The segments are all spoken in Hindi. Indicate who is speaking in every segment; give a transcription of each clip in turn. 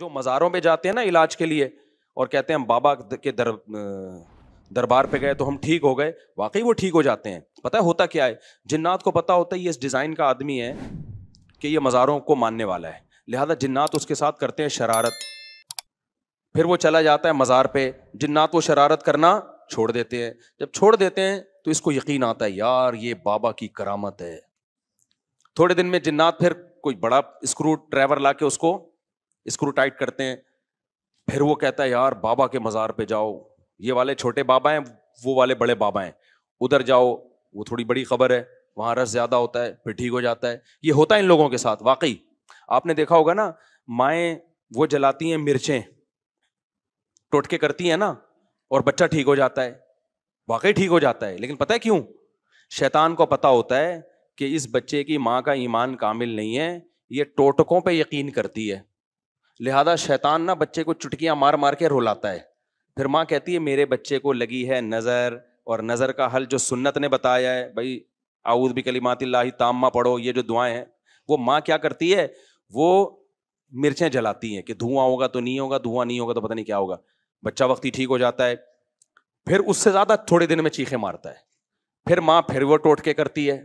Speaker 1: जो मज़ारों में जाते हैं ना इलाज के लिए और कहते हैं हम बाबा के दर दरबार पे गए तो हम ठीक हो गए वाकई वो ठीक हो जाते हैं पता है होता क्या है जिन्नात को पता होता है ये इस डिज़ाइन का आदमी है कि ये मज़ारों को मानने वाला है लिहाजा जिन्नात उसके साथ करते हैं शरारत फिर वो चला जाता है मज़ार पे जिन्नात वो शरारत करना छोड़ देते हैं जब छोड़ देते हैं तो इसको यकीन आता है यार ये बाबा की करामत है थोड़े दिन में जिन्नात फिर कोई बड़ा स्क्रू ड्राइवर ला के उसको स्क्रू टाइट करते हैं फिर वो कहता है यार बाबा के मज़ार पे जाओ ये वाले छोटे बाबा हैं वो वाले बड़े बाबा हैं उधर जाओ वो थोड़ी बड़ी खबर है वहां रस ज़्यादा होता है फिर ठीक हो जाता है ये होता है इन लोगों के साथ वाकई आपने देखा होगा ना माए वो जलाती हैं मिर्चें टोटके करती हैं ना और बच्चा ठीक हो जाता है वाकई ठीक हो जाता है लेकिन पता है क्यों शैतान को पता होता है कि इस बच्चे की माँ का ईमान कामिल नहीं है ये टोटकों पे यकीन करती है लिहाजा शैतान ना बच्चे को चुटकियां मार मार के रोलाता है फिर माँ कहती है मेरे बच्चे को लगी है नज़र और नज़र का हल जो सुन्नत ने बताया है भाई आउद भी कली कलीमातिल्ला तामा पढ़ो ये जो दुआएं हैं वो माँ क्या करती है वो मिर्चें जलाती हैं कि धुआं होगा तो नहीं होगा धुआं नहीं होगा तो पता नहीं क्या होगा बच्चा वक्त ही ठीक हो जाता है फिर उससे ज़्यादा थोड़े दिन में चीखे मारता है फिर माँ फिर वो टोटके करती है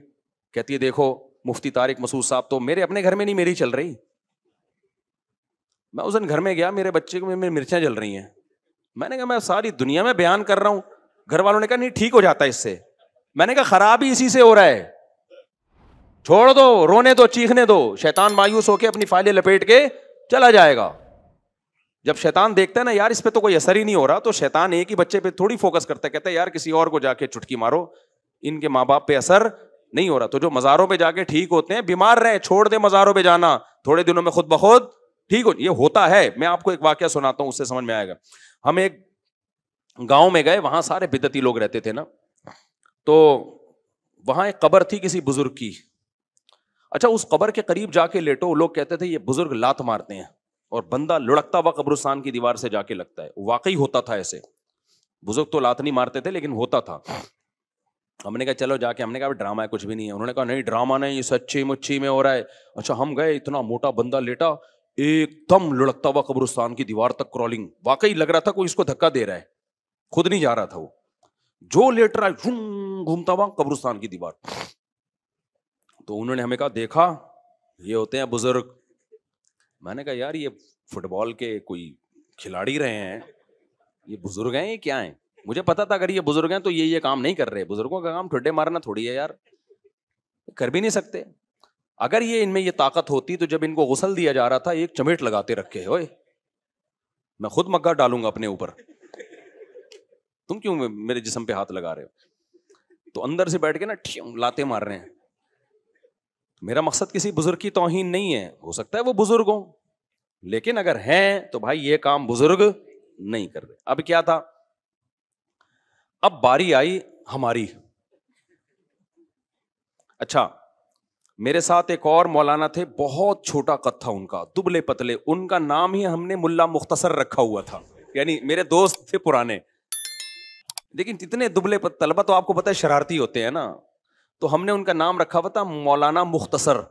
Speaker 1: कहती है देखो मुफ्ती तारिक मसूद साहब तो मेरे अपने घर में नहीं मेरी चल रही मैं उस दिन घर में गया मेरे बच्चे को मेरी मिर्चें जल रही हैं मैंने कहा मैं सारी दुनिया में बयान कर रहा हूँ घर वालों ने कहा नहीं ठीक हो जाता है इससे मैंने कहा खराब ही इसी से हो रहा है छोड़ दो रोने दो चीखने दो शैतान मायूस होके अपनी फाइलें लपेट के चला जाएगा जब शैतान देखता है ना यार इस पर तो कोई असर ही नहीं हो रहा तो शैतान एक ही बच्चे पे थोड़ी फोकस करता है कहता है यार किसी और को जाके चुटकी मारो इनके माँ बाप पे असर नहीं हो रहा तो जो मज़ारों पे जाके ठीक होते हैं बीमार रहे छोड़ दे मज़ारों पे जाना थोड़े दिनों में खुद बखुद ठीक हो ये होता है मैं आपको एक वाक्य सुनाता हूँ उससे समझ में आएगा हम एक गांव में गए वहां सारे बिदती लोग रहते थे ना तो वहां एक कबर थी किसी बुजुर्ग की अच्छा उस कबर के करीब जाके लेटो लोग कहते थे ये बुजुर्ग लात मारते हैं और बंदा लुढ़कता हुआ कब्रुस्तान की दीवार से जाके लगता है वाकई होता था ऐसे बुजुर्ग तो लात नहीं मारते थे लेकिन होता था हमने कहा चलो जाके हमने कहा ड्रामा है कुछ भी नहीं है उन्होंने कहा नहीं ड्रामा नहीं सच्ची मुच्छी में हो रहा है अच्छा हम गए इतना मोटा बंदा लेटा एकदम लुढ़कता हुआ कब्रिस्तान की दीवार तक क्रॉलिंग वाकई लग रहा था कोई इसको धक्का दे रहा है खुद नहीं जा रहा था वो जो लेट रहा है घूमता हुआ कब्रिस्तान की दीवार तो उन्होंने हमें कहा देखा ये होते हैं बुजुर्ग मैंने कहा यार ये फुटबॉल के कोई खिलाड़ी रहे हैं ये बुजुर्ग हैं ये क्या हैं मुझे पता था अगर ये बुजुर्ग हैं तो ये ये काम नहीं कर रहे बुजुर्गों का काम ठुड्डे मारना थोड़ी है यार कर भी नहीं सकते अगर ये इनमें ये ताकत होती तो जब इनको गसल दिया जा रहा था एक चमेट लगाते रखे हो मैं खुद मक्का डालूंगा अपने ऊपर तुम क्यों मेरे जिसम पे हाथ लगा रहे हो तो अंदर से बैठ के ना लाते मार रहे हैं मेरा मकसद किसी बुजुर्ग की तोहिन नहीं है हो सकता है वो बुजुर्ग हो लेकिन अगर हैं तो भाई ये काम बुजुर्ग नहीं कर रहे अब क्या था अब बारी आई हमारी अच्छा मेरे साथ एक और मौलाना थे बहुत छोटा कद था उनका दुबले पतले उनका नाम ही हमने मुल्ला मुख्तसर रखा हुआ था यानी मेरे दोस्त थे पुराने लेकिन इतने दुबले तलबा तो आपको पता है शरारती होते हैं ना तो हमने उनका नाम रखा हुआ था मौलाना मुख्तसर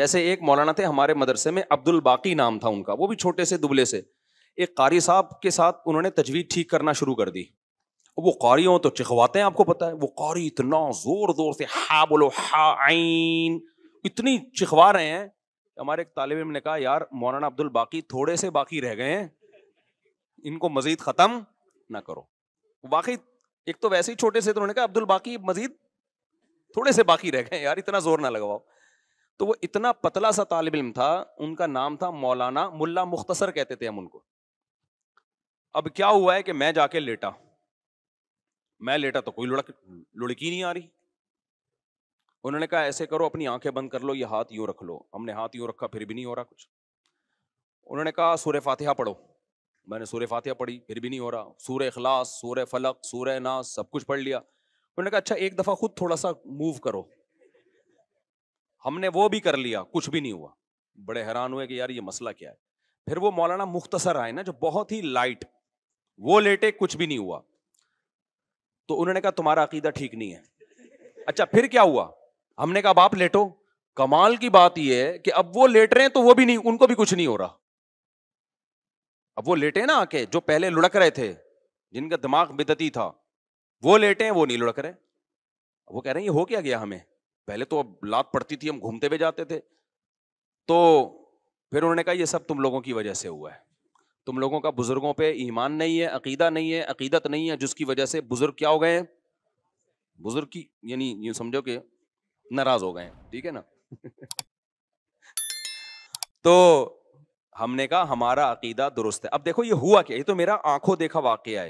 Speaker 1: जैसे एक मौलाना थे हमारे मदरसे में अब्दुल बाकी नाम था उनका वो भी छोटे से दुबले से एक कारी साहब के साथ उन्होंने तजवीज़ ठीक करना शुरू कर दी वो कारी हो तो चिखवाते हैं आपको पता है वो कारी इतना जोर जोर से हा बोलो हा आइन इतनी चिखवा रहे हैं हमारे एक तालब इम ने कहा यार मौलाना अब्दुल बाकी थोड़े से बाकी रह गए हैं इनको मजीद ख़त्म ना करो वाकई एक तो वैसे ही छोटे से तो उन्होंने कहा अब्दुल बाकी मजीद थोड़े से बाकी रह गए यार इतना जोर ना लगवाओ तो वो इतना पतला सा तालब इम था उनका नाम था मौलाना मुल्ला मुख्तसर कहते थे हम उनको अब क्या हुआ है कि मैं जाके लेटा मैं लेटा तो कोई लड़क लड़की नहीं आ रही उन्होंने कहा ऐसे करो अपनी आंखें बंद कर लो ये हाथ यूं रख लो हमने हाथ यूं रखा फिर भी नहीं हो रहा कुछ उन्होंने कहा सूर्य फातिहा पढ़ो मैंने सूर्य फातिहा पढ़ी फिर भी नहीं हो रहा सूर्य अखलास सूर्य फलक सूर्य नास सब कुछ पढ़ लिया उन्होंने कहा अच्छा एक दफ़ा खुद थोड़ा सा मूव करो हमने वो भी कर लिया कुछ भी नहीं हुआ बड़े हैरान हुए कि यार ये मसला क्या है फिर वो मौलाना मुख्तसर आए ना जो बहुत ही लाइट वो लेटे कुछ भी नहीं हुआ तो उन्होंने कहा तुम्हारा अकीदा ठीक नहीं है अच्छा फिर क्या हुआ हमने कहा बाप लेटो कमाल की बात यह है कि अब वो लेट रहे हैं तो वो भी नहीं उनको भी कुछ नहीं हो रहा अब वो लेटे ना आके जो पहले लुढ़क रहे थे जिनका दिमाग बिदती था वो लेटे वो नहीं लुढ़क रहे वो कह रहे हैं ये हो क्या गया हमें पहले तो अब लात पड़ती थी हम घूमते भी जाते थे तो फिर उन्होंने कहा ये सब तुम लोगों की वजह से हुआ है तुम लोगों का बुजुर्गों पर ईमान नहीं है अकीदा नहीं है अकीदत नहीं है जिसकी वजह से बुजुर्ग क्या हो गए हैं बुजुर्ग की यानी ये समझो कि नाराज हो गए हैं ठीक है ना तो हमने कहा हमारा अकीदा दुरुस्त है अब देखो ये हुआ क्या ये तो मेरा आंखों देखा वाक़ है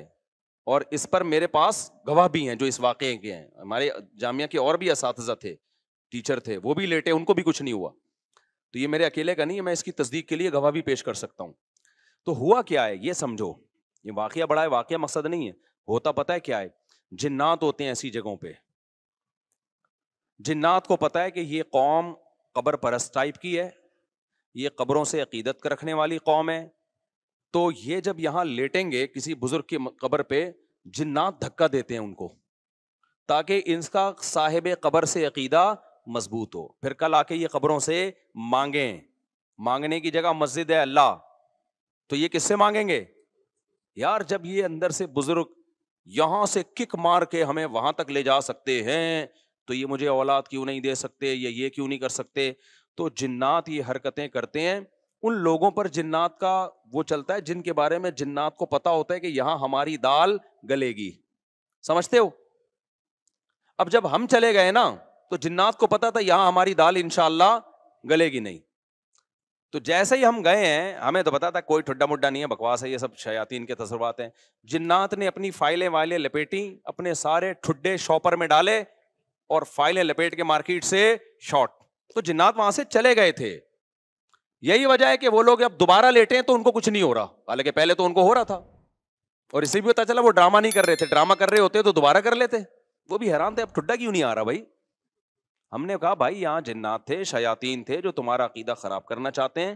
Speaker 1: और इस पर मेरे पास गवाह भी हैं जो इस वाक़े के हैं हमारे जामिया के और भी इस थे टीचर थे वो भी लेटे उनको भी कुछ नहीं हुआ तो ये मेरे अकेले का नहीं है मैं इसकी तस्दीक के लिए गवाह भी पेश कर सकता हूँ तो हुआ क्या है ये समझो ये वाक्य बड़ा है वाक्य मकसद नहीं है होता पता है क्या है जिन्नात होते हैं ऐसी जगहों पे जिन्नात को पता है कि ये कौम कब्र परस्त टाइप की है ये कब्रों से अकीदत कर रखने वाली कौम है तो ये जब यहां लेटेंगे किसी बुजुर्ग की कब्र पे जिन्नात धक्का देते हैं उनको ताकि इनका साहिब कब्र से अकीदा मजबूत हो फिर कल आके ये कब्रों से मांगें मांगने की जगह मस्जिद है अल्लाह तो ये किससे मांगेंगे यार जब ये अंदर से बुजुर्ग यहां से किक मार के हमें वहां तक ले जा सकते हैं तो ये मुझे औलाद क्यों नहीं दे सकते या ये क्यों नहीं कर सकते तो जिन्नात ये हरकतें करते हैं उन लोगों पर जिन्नात का वो चलता है जिनके बारे में जिन्नात को पता होता है कि यहां हमारी दाल गलेगी समझते हो अब जब हम चले गए ना तो जिन्नात को पता था यहां हमारी दाल इंशाला गलेगी नहीं तो जैसे ही हम गए हैं हमें तो पता था कोई ठुड्डा मुड्डा नहीं है बकवास है ये सब शयातीन के तसरबात हैं जिन्नात ने अपनी फाइलें वाइलें लपेटी अपने सारे ठुड्डे शॉपर में डाले और फाइलें लपेट के मार्केट से शॉर्ट तो जिन्नात वहां से चले गए थे यही वजह है कि वो लोग अब दोबारा लेटे हैं तो उनको कुछ नहीं हो रहा हालांकि पहले तो उनको हो रहा था और इसे भी पता चला वो ड्रामा नहीं कर रहे थे ड्रामा कर रहे होते तो दोबारा कर लेते वो भी हैरान थे अब ठुड्डा क्यों नहीं आ रहा भाई हमने कहा भाई यहाँ जिन्नात थे शयातीन थे जो तुम्हारा अकीदा ख़राब करना चाहते हैं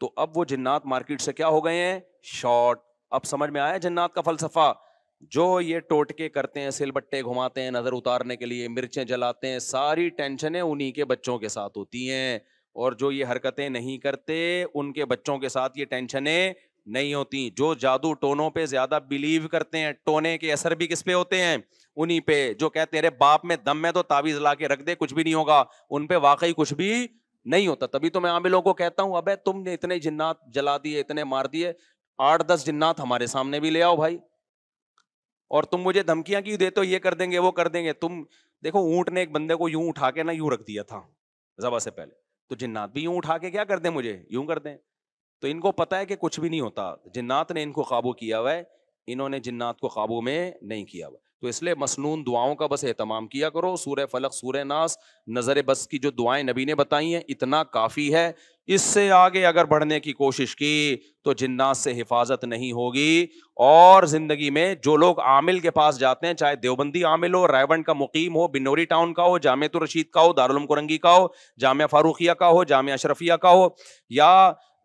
Speaker 1: तो अब वो जिन्नात मार्केट से क्या हो गए हैं शॉर्ट अब समझ में आया जिन्नात का फलसफा जो ये टोटके करते हैं सिलबट्टे घुमाते हैं नज़र उतारने के लिए मिर्चें जलाते हैं सारी टेंशनें उन्हीं के बच्चों के साथ होती हैं और जो ये हरकतें नहीं करते उनके बच्चों के साथ ये टेंशन है नहीं होती जो जादू टोनों पे ज्यादा बिलीव करते हैं टोने के असर भी किस पे होते हैं उन्हीं पे जो कहते हैं बाप में दम में तो ताबीज ला के रख दे कुछ भी नहीं होगा उन पे वाकई कुछ भी नहीं होता तभी तो मैं आम लोगों को कहता हूं अब तुमने इतने जिन्नात जला दिए इतने मार दिए आठ दस जिन्नात हमारे सामने भी ले आओ भाई और तुम मुझे धमकियां क्यों दे तो ये कर देंगे वो कर देंगे तुम देखो ऊंट ने एक बंदे को यूं उठा के ना यूं रख दिया था जबा से पहले तो जिन्नात भी यूं उठा के क्या कर दे मुझे यूं कर दें तो इनको पता है कि कुछ भी नहीं होता जिन्नात ने इनको काबू किया हुआ है इन्होंने जिन्नात को काबू में नहीं किया हुआ तो इसलिए मसनून दुआओं का बस एहतमाम किया करो सूर्य फलक सूर्य नास नज़र बस की जो दुआएं नबी ने बताई हैं इतना काफ़ी है इससे आगे अगर बढ़ने की कोशिश की तो जिन्नात से हिफाजत नहीं होगी और ज़िंदगी में जो लोग आमिल के पास जाते हैं चाहे देवबंदी आमिल हो रायबंड का मुकीम हो बिनोरी टाउन का हो जाम रशीद का हो दारुलम का हो जामिया फ़ारूकिया का हो जामिया अशरफिया का हो या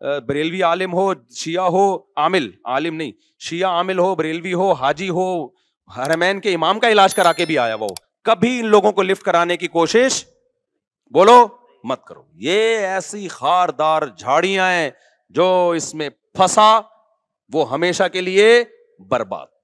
Speaker 1: बरेलवी आलिम हो शिया हो आमिल आलिम नहीं शिया आमिल हो बरेलवी हो हाजी हो हरमैन के इमाम का इलाज करा के भी आया वो कभी इन लोगों को लिफ्ट कराने की कोशिश बोलो मत करो ये ऐसी खारदार झाड़ियां हैं जो इसमें फंसा वो हमेशा के लिए बर्बाद